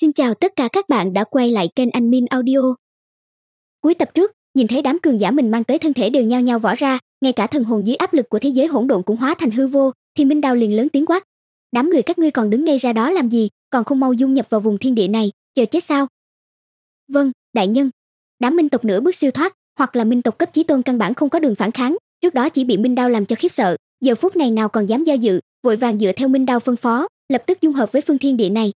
Xin chào tất cả các bạn đã quay lại kênh Anh Min Audio. Cuối tập trước, nhìn thấy đám cường giả mình mang tới thân thể đều nhao nhao vỏ ra, ngay cả thần hồn dưới áp lực của thế giới hỗn độn cũng hóa thành hư vô, thì Minh Đao liền lớn tiếng quát: "Đám người các ngươi còn đứng ngay ra đó làm gì, còn không mau dung nhập vào vùng thiên địa này, chờ chết sao?" "Vâng, đại nhân." Đám minh tộc nửa bước siêu thoát, hoặc là minh tộc cấp chí tôn căn bản không có đường phản kháng, trước đó chỉ bị Minh Đao làm cho khiếp sợ, giờ phút này nào còn dám do dự, vội vàng dựa theo Minh Đao phân phó, lập tức dung hợp với phương thiên địa này,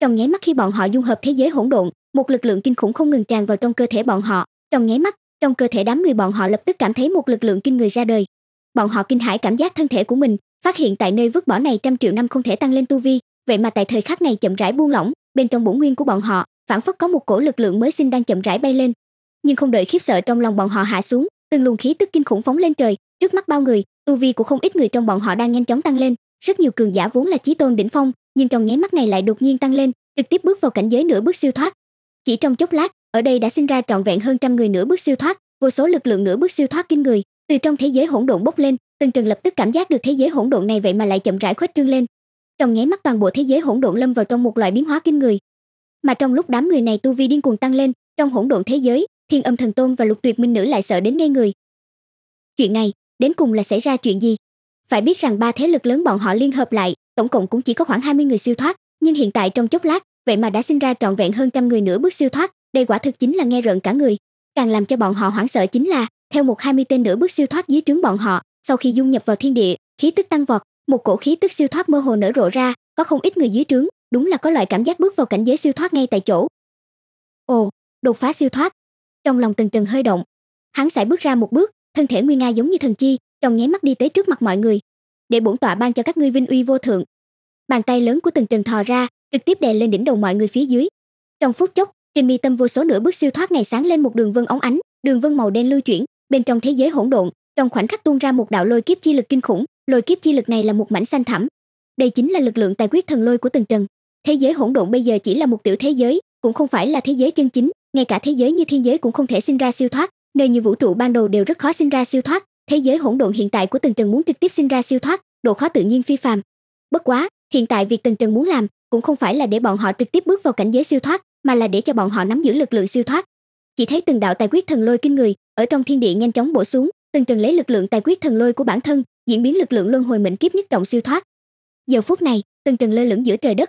trong nháy mắt khi bọn họ dung hợp thế giới hỗn độn, một lực lượng kinh khủng không ngừng tràn vào trong cơ thể bọn họ, trong nháy mắt, trong cơ thể đám người bọn họ lập tức cảm thấy một lực lượng kinh người ra đời. Bọn họ kinh hãi cảm giác thân thể của mình, phát hiện tại nơi vứt bỏ này trăm triệu năm không thể tăng lên tu vi, vậy mà tại thời khắc này chậm rãi buông lỏng, bên trong bổn nguyên của bọn họ, phản phất có một cổ lực lượng mới sinh đang chậm rãi bay lên. Nhưng không đợi khiếp sợ trong lòng bọn họ hạ xuống, từng luồng khí tức kinh khủng phóng lên trời, trước mắt bao người, tu vi của không ít người trong bọn họ đang nhanh chóng tăng lên, rất nhiều cường giả vốn là chí tôn đỉnh phong, nhưng trong nháy mắt này lại đột nhiên tăng lên trực tiếp bước vào cảnh giới nửa bước siêu thoát chỉ trong chốc lát ở đây đã sinh ra trọn vẹn hơn trăm người nửa bước siêu thoát vô số lực lượng nửa bước siêu thoát kinh người từ trong thế giới hỗn độn bốc lên tần trần lập tức cảm giác được thế giới hỗn độn này vậy mà lại chậm rãi khuếch trương lên trong nháy mắt toàn bộ thế giới hỗn độn lâm vào trong một loại biến hóa kinh người mà trong lúc đám người này tu vi điên cuồng tăng lên trong hỗn độn thế giới thiên âm thần tôn và lục tuyệt minh nữ lại sợ đến ngây người chuyện này đến cùng là xảy ra chuyện gì phải biết rằng ba thế lực lớn bọn họ liên hợp lại tổng cộng cũng chỉ có khoảng 20 người siêu thoát, nhưng hiện tại trong chốc lát, vậy mà đã sinh ra trọn vẹn hơn trăm người nữa bước siêu thoát, đây quả thực chính là nghe rợn cả người. Càng làm cho bọn họ hoảng sợ chính là, theo một hai mươi tên nữa bước siêu thoát dưới trướng bọn họ, sau khi dung nhập vào thiên địa, khí tức tăng vọt, một cổ khí tức siêu thoát mơ hồ nở rộ ra, có không ít người dưới trướng, đúng là có loại cảm giác bước vào cảnh giới siêu thoát ngay tại chỗ. Ồ, đột phá siêu thoát. Trong lòng từng Trần hơi động, hắn sải bước ra một bước, thân thể nguy nga giống như thần chi, trong nháy mắt đi tới trước mặt mọi người, để bổn tọa ban cho các ngươi vinh uy vô thượng bàn tay lớn của từng trần thò ra trực tiếp đè lên đỉnh đầu mọi người phía dưới trong phút chốc trên mi tâm vô số nửa bước siêu thoát ngày sáng lên một đường vân óng ánh đường vân màu đen lưu chuyển bên trong thế giới hỗn độn trong khoảnh khắc tuôn ra một đạo lôi kiếp chi lực kinh khủng lôi kiếp chi lực này là một mảnh xanh thẳm đây chính là lực lượng tài quyết thần lôi của từng trần thế giới hỗn độn bây giờ chỉ là một tiểu thế giới cũng không phải là thế giới chân chính ngay cả thế giới như thiên giới cũng không thể sinh ra siêu thoát nơi như vũ trụ ban đầu đều rất khó sinh ra siêu thoát thế giới hỗn độn hiện tại của Tần Trần muốn trực tiếp sinh ra siêu thoát, độ khó tự nhiên phi phàm. Bất quá, hiện tại việc Tần Trần muốn làm cũng không phải là để bọn họ trực tiếp bước vào cảnh giới siêu thoát, mà là để cho bọn họ nắm giữ lực lượng siêu thoát. Chỉ thấy từng đạo tài quyết thần lôi kinh người ở trong thiên địa nhanh chóng bổ xuống, Tần Trần lấy lực lượng tài quyết thần lôi của bản thân, diễn biến lực lượng luân hồi mệnh kiếp nhất trọng siêu thoát. Giờ phút này, Tần Trần lơ lửng giữa trời đất.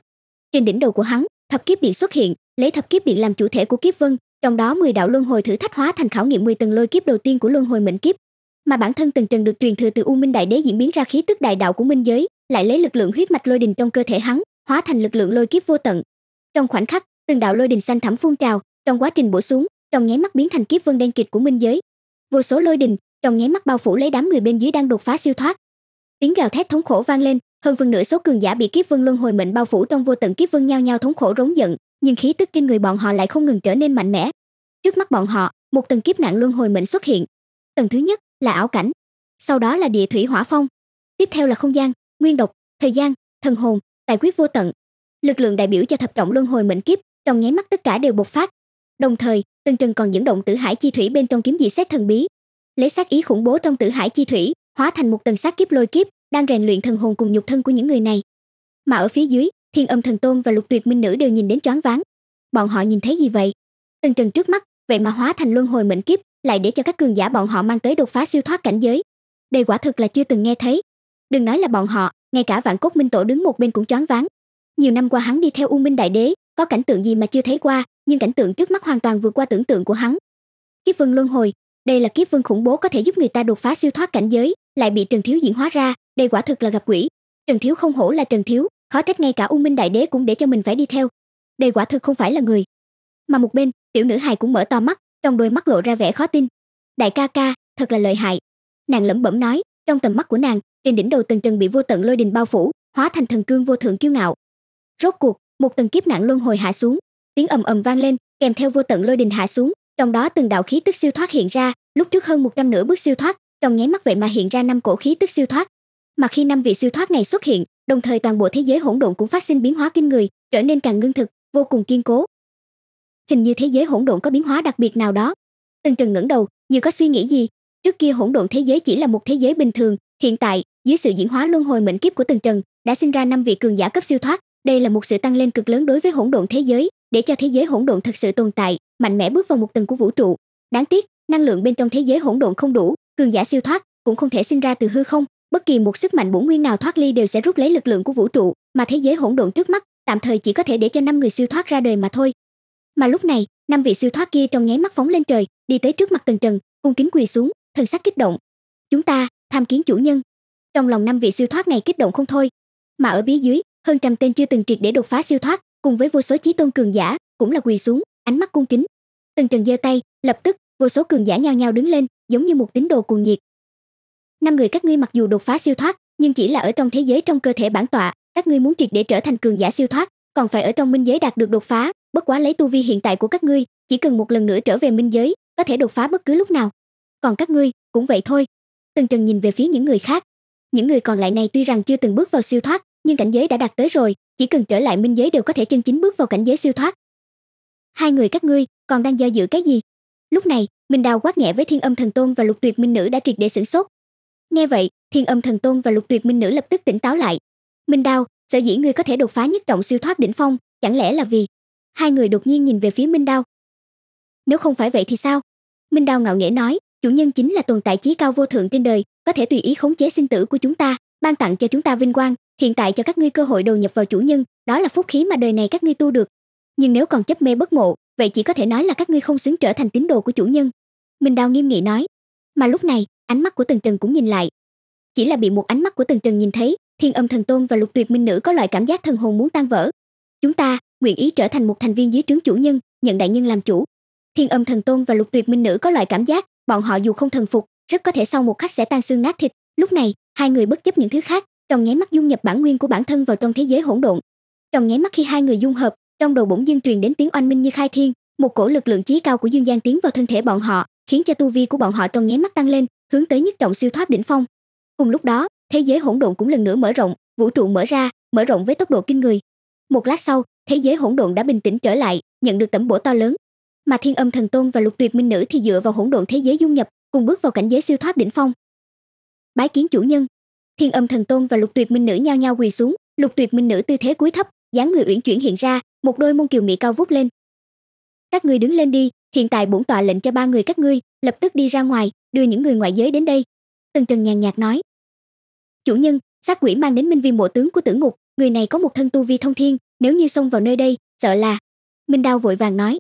Trên đỉnh đầu của hắn, thập kiếp điện xuất hiện, lấy thập kiếp điện làm chủ thể của kiếp vân, trong đó 10 đạo luân hồi thử thách hóa thành khảo nghiệm 10 tầng lôi kiếp đầu tiên của luân hồi mệnh kiếp, mà bản thân từng trần được truyền thừa từ U Minh Đại Đế diễn biến ra khí tức đại đạo của minh giới, lại lấy lực lượng huyết mạch lôi đình trong cơ thể hắn, hóa thành lực lượng lôi kiếp vô tận. Trong khoảnh khắc, từng đạo lôi đình xanh thẳm phun trào, trong quá trình bổ xuống, trong nháy mắt biến thành kiếp vân đen kịt của minh giới. Vô số lôi đình, trong nháy mắt bao phủ lấy đám người bên dưới đang đột phá siêu thoát. Tiếng gào thét thống khổ vang lên, hơn phân nửa số cường giả bị kiếp vân luân hồi mệnh bao phủ trong vô tận kiếp vân nhao nhau thống khổ rống giận, nhưng khí tức trên người bọn họ lại không ngừng trở nên mạnh mẽ. Trước mắt bọn họ, một tầng kiếp nạn luân hồi mệnh xuất hiện. Tầng thứ nhất, là ảo cảnh, sau đó là địa thủy hỏa phong, tiếp theo là không gian, nguyên độc, thời gian, thần hồn, tài quyết vô tận. Lực lượng đại biểu cho thập trọng luân hồi mệnh kiếp, trong nháy mắt tất cả đều bộc phát. Đồng thời, Tân Trần còn dẫn động tử hải chi thủy bên trong kiếm dị xét thần bí, lấy sát ý khủng bố trong tử hải chi thủy, hóa thành một tầng sát kiếp lôi kiếp, đang rèn luyện thần hồn cùng nhục thân của những người này. Mà ở phía dưới, Thiên Âm Thần Tôn và Lục Tuyệt Minh Nữ đều nhìn đến choáng váng. Bọn họ nhìn thấy gì vậy? Tần Trần trước mắt, vậy mà hóa thành luân hồi mệnh kiếp, lại để cho các cường giả bọn họ mang tới đột phá siêu thoát cảnh giới. Đây quả thực là chưa từng nghe thấy. Đừng nói là bọn họ, ngay cả Vạn Cốt Minh Tổ đứng một bên cũng choáng váng. Nhiều năm qua hắn đi theo U Minh Đại Đế, có cảnh tượng gì mà chưa thấy qua, nhưng cảnh tượng trước mắt hoàn toàn vượt qua tưởng tượng của hắn. Kiếp Vân Luân Hồi, đây là kiếp vân khủng bố có thể giúp người ta đột phá siêu thoát cảnh giới, lại bị Trần Thiếu diễn hóa ra, đây quả thực là gặp quỷ. Trần Thiếu không hổ là Trần Thiếu, khó trách ngay cả U Minh Đại Đế cũng để cho mình phải đi theo. Đây quả thực không phải là người. Mà một bên, tiểu nữ hài cũng mở to mắt, trong đôi mắt lộ ra vẻ khó tin đại ca ca thật là lợi hại nàng lẩm bẩm nói trong tầm mắt của nàng trên đỉnh đầu tần trần bị vô tận lôi đình bao phủ hóa thành thần cương vô thượng kiêu ngạo rốt cuộc một tầng kiếp nạn luân hồi hạ xuống tiếng ầm ầm vang lên kèm theo vô tận lôi đình hạ xuống trong đó từng đạo khí tức siêu thoát hiện ra lúc trước hơn một trăm nửa bước siêu thoát trong nháy mắt vậy mà hiện ra năm cổ khí tức siêu thoát mà khi năm vị siêu thoát này xuất hiện đồng thời toàn bộ thế giới hỗn độn cũng phát sinh biến hóa kinh người trở nên càng ngưng thực vô cùng kiên cố hình như thế giới hỗn độn có biến hóa đặc biệt nào đó Tần trần ngẩng đầu như có suy nghĩ gì trước kia hỗn độn thế giới chỉ là một thế giới bình thường hiện tại dưới sự diễn hóa luân hồi mệnh kiếp của tần trần đã sinh ra năm vị cường giả cấp siêu thoát đây là một sự tăng lên cực lớn đối với hỗn độn thế giới để cho thế giới hỗn độn thực sự tồn tại mạnh mẽ bước vào một tầng của vũ trụ đáng tiếc năng lượng bên trong thế giới hỗn độn không đủ cường giả siêu thoát cũng không thể sinh ra từ hư không bất kỳ một sức mạnh bổn nguyên nào thoát ly đều sẽ rút lấy lực lượng của vũ trụ mà thế giới hỗn độn trước mắt tạm thời chỉ có thể để cho năm người siêu thoát ra đời mà thôi mà lúc này năm vị siêu thoát kia trong nháy mắt phóng lên trời đi tới trước mặt tần trần cung kính quỳ xuống thần sắc kích động chúng ta tham kiến chủ nhân trong lòng năm vị siêu thoát này kích động không thôi mà ở bí dưới hơn trăm tên chưa từng triệt để đột phá siêu thoát cùng với vô số chí tôn cường giả cũng là quỳ xuống ánh mắt cung kính tần trần giơ tay lập tức vô số cường giả nhao nhao đứng lên giống như một tín đồ cuồng nhiệt năm người các ngươi mặc dù đột phá siêu thoát nhưng chỉ là ở trong thế giới trong cơ thể bản tọa các ngươi muốn triệt để trở thành cường giả siêu thoát còn phải ở trong minh giới đạt được đột phá bất quá lấy tu vi hiện tại của các ngươi chỉ cần một lần nữa trở về minh giới có thể đột phá bất cứ lúc nào còn các ngươi cũng vậy thôi tần trần nhìn về phía những người khác những người còn lại này tuy rằng chưa từng bước vào siêu thoát nhưng cảnh giới đã đạt tới rồi chỉ cần trở lại minh giới đều có thể chân chính bước vào cảnh giới siêu thoát hai người các ngươi còn đang do dự cái gì lúc này minh đào quát nhẹ với thiên âm thần tôn và lục tuyệt minh nữ đã triệt để sửng sốt nghe vậy thiên âm thần tôn và lục tuyệt minh nữ lập tức tỉnh táo lại minh đào sở dĩ ngươi có thể đột phá nhất trọng siêu thoát đỉnh phong chẳng lẽ là vì hai người đột nhiên nhìn về phía minh đao nếu không phải vậy thì sao minh đao ngạo nghễ nói chủ nhân chính là tồn tại chí cao vô thượng trên đời có thể tùy ý khống chế sinh tử của chúng ta ban tặng cho chúng ta vinh quang hiện tại cho các ngươi cơ hội đầu nhập vào chủ nhân đó là phúc khí mà đời này các ngươi tu được nhưng nếu còn chấp mê bất ngộ vậy chỉ có thể nói là các ngươi không xứng trở thành tín đồ của chủ nhân minh đao nghiêm nghị nói mà lúc này ánh mắt của tần trần cũng nhìn lại chỉ là bị một ánh mắt của tần trần nhìn thấy thiên âm thần tôn và lục tuyệt minh nữ có loại cảm giác thần hồn muốn tan vỡ chúng ta nguyện ý trở thành một thành viên dưới trướng chủ nhân nhận đại nhân làm chủ thiên âm thần tôn và lục tuyệt minh nữ có loại cảm giác bọn họ dù không thần phục rất có thể sau một khắc sẽ tan xương nát thịt lúc này hai người bất chấp những thứ khác trong nháy mắt dung nhập bản nguyên của bản thân vào trong thế giới hỗn độn trong nháy mắt khi hai người dung hợp trong đầu bổn dương truyền đến tiếng oanh minh như khai thiên một cổ lực lượng chí cao của dương gian tiến vào thân thể bọn họ khiến cho tu vi của bọn họ trong nháy mắt tăng lên hướng tới nhất trọng siêu thoát đỉnh phong cùng lúc đó thế giới hỗn độn cũng lần nữa mở rộng vũ trụ mở ra mở rộng với tốc độ kinh người một lát sau thế giới hỗn độn đã bình tĩnh trở lại, nhận được tẩm bổ to lớn. Mà Thiên Âm Thần Tôn và Lục Tuyệt Minh Nữ thì dựa vào hỗn độn thế giới dung nhập, cùng bước vào cảnh giới siêu thoát đỉnh phong. Bái kiến chủ nhân. Thiên Âm Thần Tôn và Lục Tuyệt Minh Nữ nhao nhao quỳ xuống, Lục Tuyệt Minh Nữ tư thế cúi thấp, dáng người uyển chuyển hiện ra, một đôi mông kiều mỹ cao vút lên. Các ngươi đứng lên đi, hiện tại bổn tọa lệnh cho ba người các ngươi lập tức đi ra ngoài, đưa những người ngoại giới đến đây. Tần Trần nhàn nhạt nói. Chủ nhân, sát quỷ mang đến minh vi mộ tướng của tử ngục, người này có một thân tu vi thông thiên, nếu như xông vào nơi đây sợ là minh đao vội vàng nói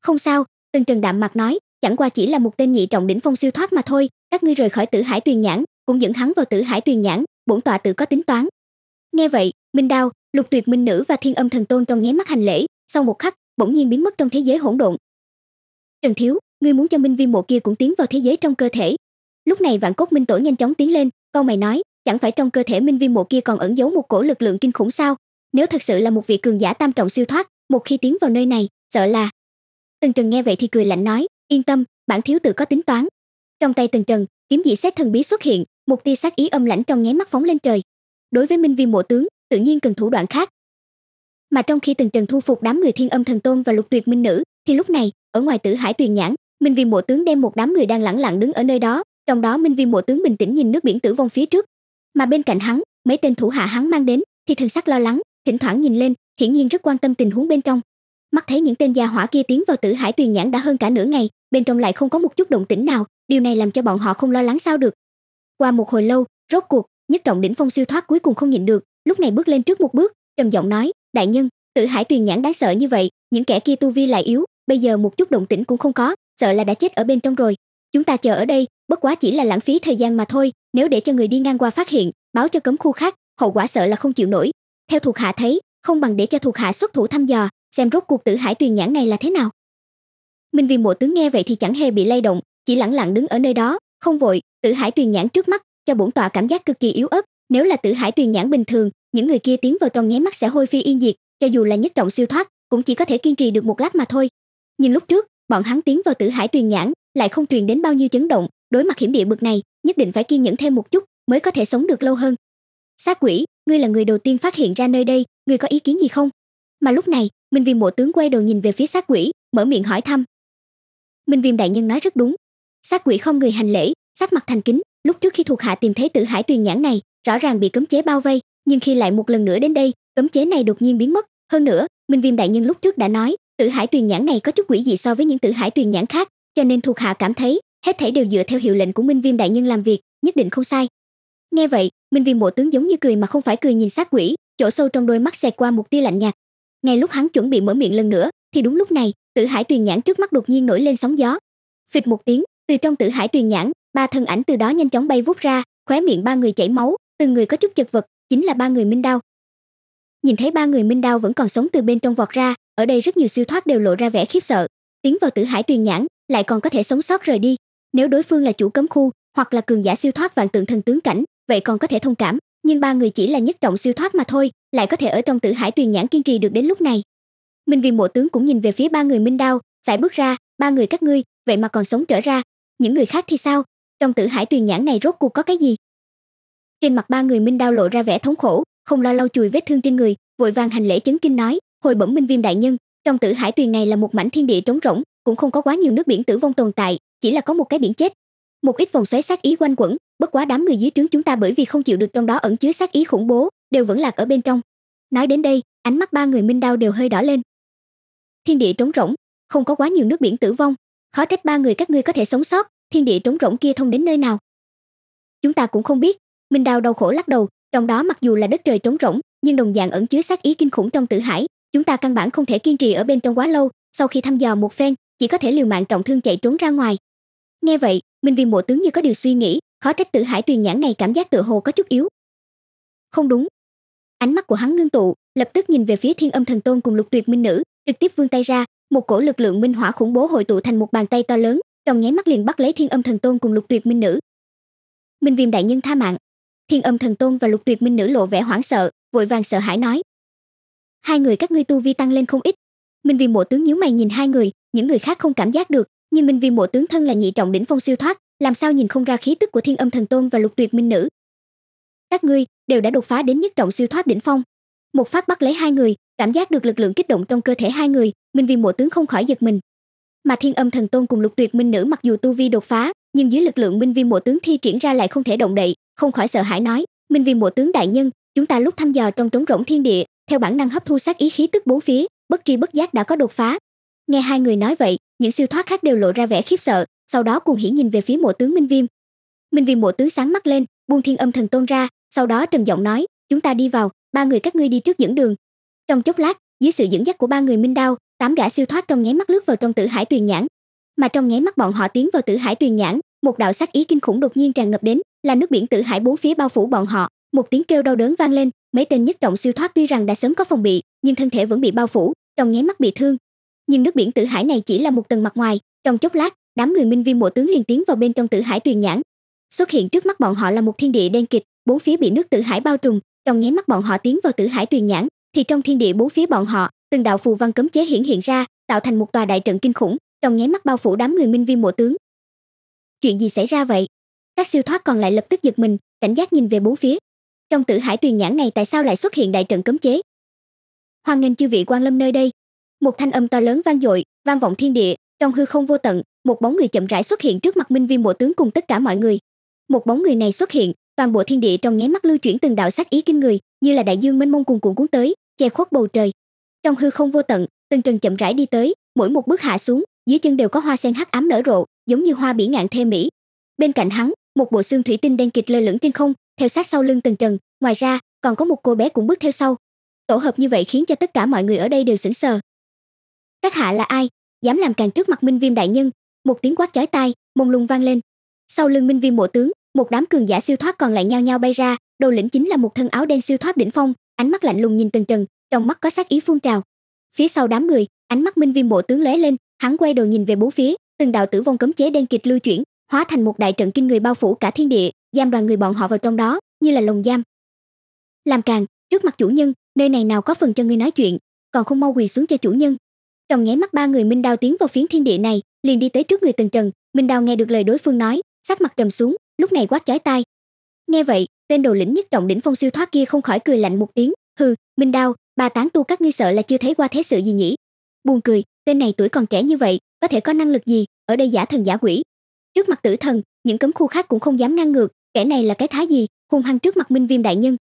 không sao Tần trần đạm mặt nói chẳng qua chỉ là một tên nhị trọng đỉnh phong siêu thoát mà thôi các ngươi rời khỏi tử hải tuyền nhãn cũng dẫn hắn vào tử hải tuyền nhãn bổn tọa tự có tính toán nghe vậy minh đao lục tuyệt minh nữ và thiên âm thần tôn trong nháy mắt hành lễ sau một khắc bỗng nhiên biến mất trong thế giới hỗn độn trần thiếu ngươi muốn cho minh viêm mộ kia cũng tiến vào thế giới trong cơ thể lúc này vạn cốt minh tổ nhanh chóng tiến lên câu mày nói chẳng phải trong cơ thể minh viêm mộ kia còn ẩn giấu một cổ lực lượng kinh khủng sao nếu thật sự là một vị cường giả tam trọng siêu thoát một khi tiến vào nơi này sợ là tần trần nghe vậy thì cười lạnh nói yên tâm bản thiếu tự có tính toán trong tay tần trần kiếm dị xét thần bí xuất hiện một tia sát ý âm lãnh trong nháy mắt phóng lên trời đối với minh Viên mộ tướng tự nhiên cần thủ đoạn khác mà trong khi tần trần thu phục đám người thiên âm thần tôn và lục tuyệt minh nữ thì lúc này ở ngoài tử hải tuyền nhãn minh Viên mộ tướng đem một đám người đang lẳng lặng đứng ở nơi đó trong đó minh Viên mộ tướng bình tĩnh nhìn nước biển tử vong phía trước mà bên cạnh hắn mấy tên thủ hạ hắn mang đến thì thần sắc lo lắng thỉnh thoảng nhìn lên hiển nhiên rất quan tâm tình huống bên trong mắt thấy những tên gia hỏa kia tiến vào tử hải tuyền nhãn đã hơn cả nửa ngày bên trong lại không có một chút động tĩnh nào điều này làm cho bọn họ không lo lắng sao được qua một hồi lâu rốt cuộc nhất trọng đỉnh phong siêu thoát cuối cùng không nhịn được lúc này bước lên trước một bước trầm giọng nói đại nhân tử hải tuyền nhãn đáng sợ như vậy những kẻ kia tu vi lại yếu bây giờ một chút động tĩnh cũng không có sợ là đã chết ở bên trong rồi chúng ta chờ ở đây bất quá chỉ là lãng phí thời gian mà thôi nếu để cho người đi ngang qua phát hiện báo cho cấm khu khác hậu quả sợ là không chịu nổi theo thuộc hạ thấy không bằng để cho thuộc hạ xuất thủ thăm dò xem rốt cuộc tử hải tuyền nhãn này là thế nào minh viên mộ tướng nghe vậy thì chẳng hề bị lay động chỉ lẳng lặng đứng ở nơi đó không vội tử hải tuyền nhãn trước mắt cho bổn tọa cảm giác cực kỳ yếu ớt nếu là tử hải tuyền nhãn bình thường những người kia tiến vào trong nháy mắt sẽ hôi phi yên diệt cho dù là nhất trọng siêu thoát cũng chỉ có thể kiên trì được một lát mà thôi nhưng lúc trước bọn hắn tiến vào tử hải tuyền nhãn lại không truyền đến bao nhiêu chấn động đối mặt hiểm địa bực này nhất định phải kiên nhẫn thêm một chút mới có thể sống được lâu hơn Sát quỷ, ngươi là người đầu tiên phát hiện ra nơi đây, ngươi có ý kiến gì không? Mà lúc này, Minh Viêm mộ tướng quay đầu nhìn về phía sát quỷ, mở miệng hỏi thăm. Minh Viêm đại nhân nói rất đúng. Sát quỷ không người hành lễ, sắc mặt thành kính, lúc trước khi thuộc hạ tìm thấy tử hải tuyền nhãn này, rõ ràng bị cấm chế bao vây, nhưng khi lại một lần nữa đến đây, cấm chế này đột nhiên biến mất, hơn nữa, Minh Viêm đại nhân lúc trước đã nói, tử hải tuyền nhãn này có chút quỷ dị so với những tử hải tuyền nhãn khác, cho nên thuộc hạ cảm thấy, hết thảy đều dựa theo hiệu lệnh của Minh Viêm đại nhân làm việc, nhất định không sai, nghe vậy minh viên bộ tướng giống như cười mà không phải cười nhìn sát quỷ chỗ sâu trong đôi mắt xẹt qua một tia lạnh nhạt ngay lúc hắn chuẩn bị mở miệng lần nữa thì đúng lúc này tử hải tuyền nhãn trước mắt đột nhiên nổi lên sóng gió phịch một tiếng từ trong tử hải tuyền nhãn ba thân ảnh từ đó nhanh chóng bay vút ra khóe miệng ba người chảy máu từng người có chút chật vật chính là ba người minh đao nhìn thấy ba người minh đao vẫn còn sống từ bên trong vọt ra ở đây rất nhiều siêu thoát đều lộ ra vẻ khiếp sợ tiến vào tử hải tuyền nhãn lại còn có thể sống sót rời đi nếu đối phương là chủ cấm khu hoặc là cường giả siêu thoát vạn tượng thần tướng cảnh vậy còn có thể thông cảm nhưng ba người chỉ là nhất trọng siêu thoát mà thôi lại có thể ở trong tử hải tuyền nhãn kiên trì được đến lúc này minh viên mộ tướng cũng nhìn về phía ba người minh đao giải bước ra ba người các ngươi vậy mà còn sống trở ra những người khác thì sao trong tử hải tuyền nhãn này rốt cuộc có cái gì trên mặt ba người minh đao lộ ra vẻ thống khổ không lo lau chùi vết thương trên người vội vàng hành lễ chứng kinh nói hồi bẩm minh viêm đại nhân trong tử hải tuyền này là một mảnh thiên địa trống rỗng cũng không có quá nhiều nước biển tử vong tồn tại chỉ là có một cái biển chết một ít vòng xoáy sát ý quanh quẩn bất quá đám người dưới trướng chúng ta bởi vì không chịu được trong đó ẩn chứa sát ý khủng bố đều vẫn lạc ở bên trong nói đến đây ánh mắt ba người minh đao đều hơi đỏ lên thiên địa trống rỗng không có quá nhiều nước biển tử vong khó trách ba người các ngươi có thể sống sót thiên địa trống rỗng kia thông đến nơi nào chúng ta cũng không biết minh đao đau khổ lắc đầu trong đó mặc dù là đất trời trống rỗng nhưng đồng dạng ẩn chứa sát ý kinh khủng trong tử hải chúng ta căn bản không thể kiên trì ở bên trong quá lâu sau khi thăm dò một phen chỉ có thể liều mạng trọng thương chạy trốn ra ngoài nghe vậy minh viên bộ tướng như có điều suy nghĩ khó trách tử hải truyền nhãn này cảm giác tựa hồ có chút yếu không đúng ánh mắt của hắn ngưng tụ lập tức nhìn về phía thiên âm thần tôn cùng lục tuyệt minh nữ trực tiếp vươn tay ra một cổ lực lượng minh hỏa khủng bố hội tụ thành một bàn tay to lớn trong nháy mắt liền bắt lấy thiên âm thần tôn cùng lục tuyệt minh nữ minh viêm đại nhân tha mạng thiên âm thần tôn và lục tuyệt minh nữ lộ vẻ hoảng sợ vội vàng sợ hãi nói hai người các ngươi tu vi tăng lên không ít minh viêm bộ tướng nhíu mày nhìn hai người những người khác không cảm giác được nhưng minh viêm bộ tướng thân là nhị trọng đỉnh phong siêu thoát làm sao nhìn không ra khí tức của thiên âm thần tôn và lục tuyệt minh nữ các ngươi đều đã đột phá đến nhất trọng siêu thoát đỉnh phong một phát bắt lấy hai người cảm giác được lực lượng kích động trong cơ thể hai người minh viên mộ tướng không khỏi giật mình mà thiên âm thần tôn cùng lục tuyệt minh nữ mặc dù tu vi đột phá nhưng dưới lực lượng minh viên mộ tướng thi triển ra lại không thể động đậy không khỏi sợ hãi nói minh viên mộ tướng đại nhân chúng ta lúc thăm dò trong trống rỗng thiên địa theo bản năng hấp thu sát ý khí tức bốn phía bất tri bất giác đã có đột phá nghe hai người nói vậy những siêu thoát khác đều lộ ra vẻ khiếp sợ sau đó cuồng hiển nhìn về phía mộ tướng minh viêm minh viêm mộ tướng sáng mắt lên buông thiên âm thần tôn ra sau đó trầm giọng nói chúng ta đi vào ba người các ngươi đi trước dẫn đường trong chốc lát dưới sự dẫn dắt của ba người minh đao tám gã siêu thoát trong nháy mắt lướt vào trong tử hải tuyền nhãn mà trong nháy mắt bọn họ tiến vào tử hải tuyền nhãn một đạo sát ý kinh khủng đột nhiên tràn ngập đến là nước biển tử hải bốn phía bao phủ bọn họ một tiếng kêu đau đớn vang lên mấy tên nhất trọng siêu thoát tuy rằng đã sớm có phòng bị nhưng thân thể vẫn bị bao phủ trong nháy mắt bị thương nhưng nước biển tử hải này chỉ là một tầng mặt ngoài trong chốc lát đám người minh viên mộ tướng liền tiến vào bên trong tử hải tuyền nhãn xuất hiện trước mắt bọn họ là một thiên địa đen kịch bốn phía bị nước tử hải bao trùm trong nháy mắt bọn họ tiến vào tử hải tuyền nhãn thì trong thiên địa bốn phía bọn họ từng đạo phù văn cấm chế hiển hiện ra tạo thành một tòa đại trận kinh khủng trong nháy mắt bao phủ đám người minh viên mộ tướng chuyện gì xảy ra vậy các siêu thoát còn lại lập tức giật mình cảnh giác nhìn về bốn phía trong tử hải tuyền nhãn này tại sao lại xuất hiện đại trận cấm chế hoan nghênh chư vị quan lâm nơi đây một thanh âm to lớn vang dội vang vọng thiên địa trong hư không vô tận một bóng người chậm rãi xuất hiện trước mặt minh viêm bộ tướng cùng tất cả mọi người một bóng người này xuất hiện toàn bộ thiên địa trong nháy mắt lưu chuyển từng đạo sát ý kinh người như là đại dương mênh mông cuồn cuộn cuốn tới che khuất bầu trời trong hư không vô tận từng trần chậm rãi đi tới mỗi một bước hạ xuống dưới chân đều có hoa sen hắc ám nở rộ giống như hoa bỉ ngạn thê mỹ bên cạnh hắn một bộ xương thủy tinh đen kịt lơ lửng trên không theo sát sau lưng từng trần ngoài ra còn có một cô bé cũng bước theo sau tổ hợp như vậy khiến cho tất cả mọi người ở đây đều sững sờ các hạ là ai dám làm càn trước mặt minh viêm đại nhân một tiếng quát chói tai mông lung vang lên sau lưng minh viêm bộ tướng một đám cường giả siêu thoát còn lại nhao nhao bay ra đầu lĩnh chính là một thân áo đen siêu thoát đỉnh phong ánh mắt lạnh lùng nhìn từng trần trong mắt có sát ý phun trào phía sau đám người ánh mắt minh viêm bộ tướng lóe lên hắn quay đầu nhìn về bốn phía từng đạo tử vong cấm chế đen kịch lưu chuyển hóa thành một đại trận kinh người bao phủ cả thiên địa giam đoàn người bọn họ vào trong đó như là lồng giam làm càng trước mặt chủ nhân nơi này nào có phần cho ngươi nói chuyện còn không mau quỳ xuống cho chủ nhân trong nháy mắt ba người minh đao tiến vào phiến thiên địa này liền đi tới trước người tần trần minh đao nghe được lời đối phương nói sắc mặt trầm xuống lúc này quát chói tai nghe vậy tên đồ lĩnh nhất trọng đỉnh phong siêu thoát kia không khỏi cười lạnh một tiếng hừ minh đao ba tán tu các ngươi sợ là chưa thấy qua thế sự gì nhỉ buồn cười tên này tuổi còn trẻ như vậy có thể có năng lực gì ở đây giả thần giả quỷ trước mặt tử thần những cấm khu khác cũng không dám ngang ngược kẻ này là cái thái gì hung hăng trước mặt minh viêm đại nhân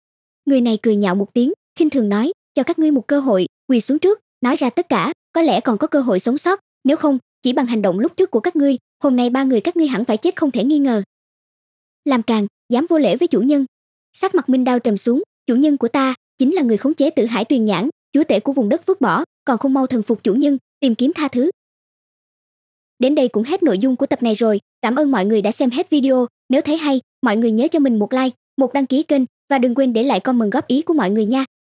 người này cười nhạo một tiếng khinh thường nói cho các ngươi một cơ hội quỳ xuống trước nói ra tất cả có lẽ còn có cơ hội sống sót nếu không chỉ bằng hành động lúc trước của các ngươi hôm nay ba người các ngươi hẳn phải chết không thể nghi ngờ làm càng dám vô lễ với chủ nhân sắc mặt minh đao trầm xuống chủ nhân của ta chính là người khống chế Tử hải tuyền nhãn chúa tể của vùng đất vứt bỏ còn không mau thần phục chủ nhân tìm kiếm tha thứ đến đây cũng hết nội dung của tập này rồi cảm ơn mọi người đã xem hết video nếu thấy hay mọi người nhớ cho mình một like một đăng ký kênh và đừng quên để lại comment góp ý của mọi người nha